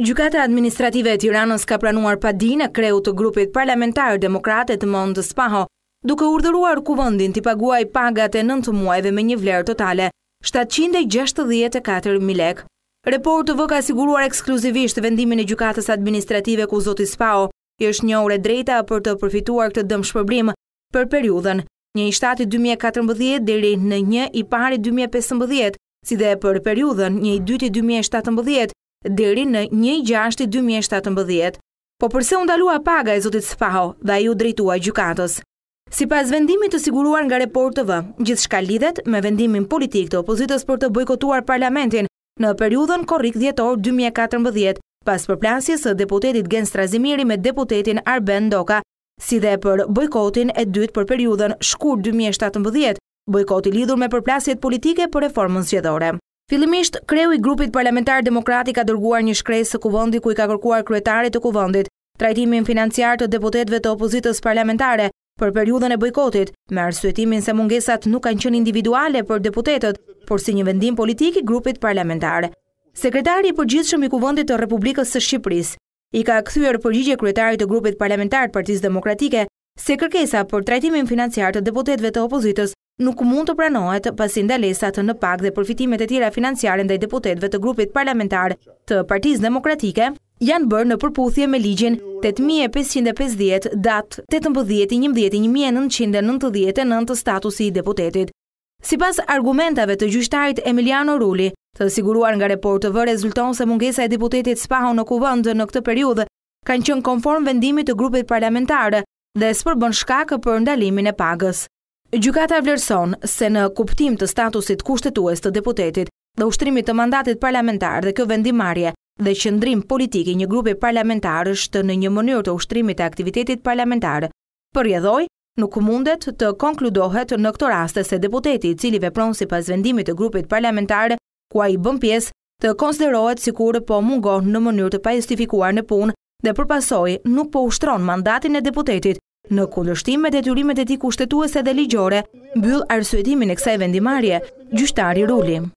Gjukata administrative e Tiranës ka pranuar padi në kreu të grupit parlamentarë demokratet Mondë Spaho, duke urdhëruar kuvëndin të paguaj pagat e nëntë muajve me një vlerë totale, 764 lek. Report të vë ka siguruar ekskluzivisht vendimin e gjukatas administrative ku Zoti Spaho i është një ure drejta për të përfituar këtë dëmë shpërbrim për periudhen, një i shtati 2014 dheri në një i pari 2015, si dhe për periudhen një i dyti 2017 deri në 1.6.2017, po përse undalua paga e Zotit Spaho dhe ju drejtua gjykatës. Si pas vendimit të siguruar nga reportëve, gjithë shka lidhet me vendimin politik të opozitës për të bojkotuar parlamentin në periudhën korrik djetor 2014, pas përplasjes e deputetit Gen Strazimiri me deputetin Arben Doka, si dhe për bojkotin e dytë për periudhën shkur 2017, bojkoti lidhur me përplasjet politike për reformën sjedhore. Fillimisht, kreu i grupit parlamentar demokrati ka dërguar një shkresë së kuvëndi ku i ka kërkuar kryetarit të kuvëndit, trajtimin financiar të deputetve të opozitës parlamentare për periudhën e bojkotit, me arsuetimin se mungesat nuk kanë qënë individuale për deputetet, por si një vendim politik i grupit parlamentar. Sekretari i përgjithshëm i kuvëndit të Republikës së Shqipërisë i ka këthyër përgjithje kryetarit të grupit parlamentar Partisë Demokratike se kërkesa për trajtimin financiar të deputetëve të opozitës nuk mund të pranohet pasi ndalesat në pak dhe përfitimet e tjera financiare ndaj deputetëve të grupit parlamentar të Partisë Demokratike janë bërë në përputhje me ligjin 8550 datë 18.11.1999 të statusi i deputetit. Si pas argumentave të gjyshtarit Emiliano Rulli, të siguruar nga report të vë rezulton se mungesa e deputetit spaho në kuvëndë në këtë periudë, kanë qënë konform vendimit të grupit parlamentarë dhe së përbën shkakë për ndalimin e pagës. Gjukata vlerëson se në kuptim të statusit kushtetues të deputetit dhe ushtrimit të mandatit parlamentar dhe kjo vendimarje dhe qëndrim politiki një grupi parlamentar është në një mënyrë të ushtrimit të aktivitetit parlamentar, për jedhoj, nuk mundet të konkludohet në këto raste se deputeti i cili vepron si pas vendimit të grupit parlamentar, ku a i bën pjesë, të konsiderohet si kur po mungon në mënyrë të pa justifikuar në punë dhe përpasoj nuk po ushtron mandatin e deputetit në kullështim me detyrimet e ti kushtetuese dhe ligjore, byllë arsuetimin e kësaj vendimarje, gjyqtari rullim.